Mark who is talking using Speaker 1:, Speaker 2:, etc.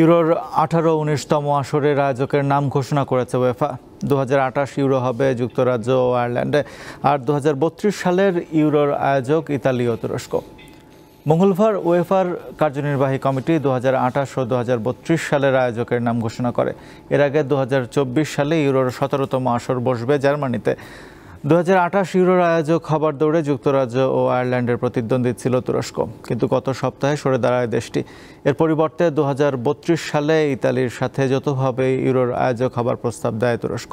Speaker 1: ইউরোর আঠারো উনিশতম আসরের আয়োজকের নাম ঘোষণা করেছে ওয়েফা দু ইউরো হবে যুক্তরাজ্য ও আয়ারল্যান্ডে আর দু সালের ইউরোর আয়োজক ইতালি ও তুরস্ক মঙ্গলবার ওয়েফার কার্যনির্বাহী কমিটি দু ও দু সালের আয়োজকের নাম ঘোষণা করে এর আগে দু সালে ইউরোর সতেরোতম আসর বসবে জার্মানিতে দু ইউরোর আয়োজক হবার দৌড়ে যুক্তরাজ্য ও আয়ারল্যান্ডের প্রতিদ্বন্দ্বী ছিল তুরস্ক কিন্তু গত সপ্তাহে সরে দাঁড়ায় দেশটি এর পরিবর্তে দু সালে ইতালির সাথে যতভাবে ইউরোর আয়োজক হবার প্রস্তাব দেয় তুরস্ক